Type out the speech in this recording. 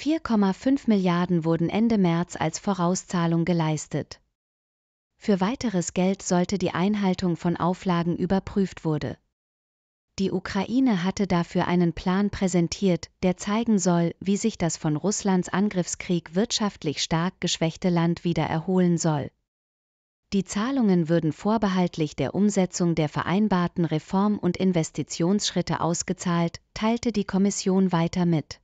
4,5 Milliarden wurden Ende März als Vorauszahlung geleistet. Für weiteres Geld sollte die Einhaltung von Auflagen überprüft wurde. Die Ukraine hatte dafür einen Plan präsentiert, der zeigen soll, wie sich das von Russlands Angriffskrieg wirtschaftlich stark geschwächte Land wieder erholen soll. Die Zahlungen würden vorbehaltlich der Umsetzung der vereinbarten Reform- und Investitionsschritte ausgezahlt, teilte die Kommission weiter mit.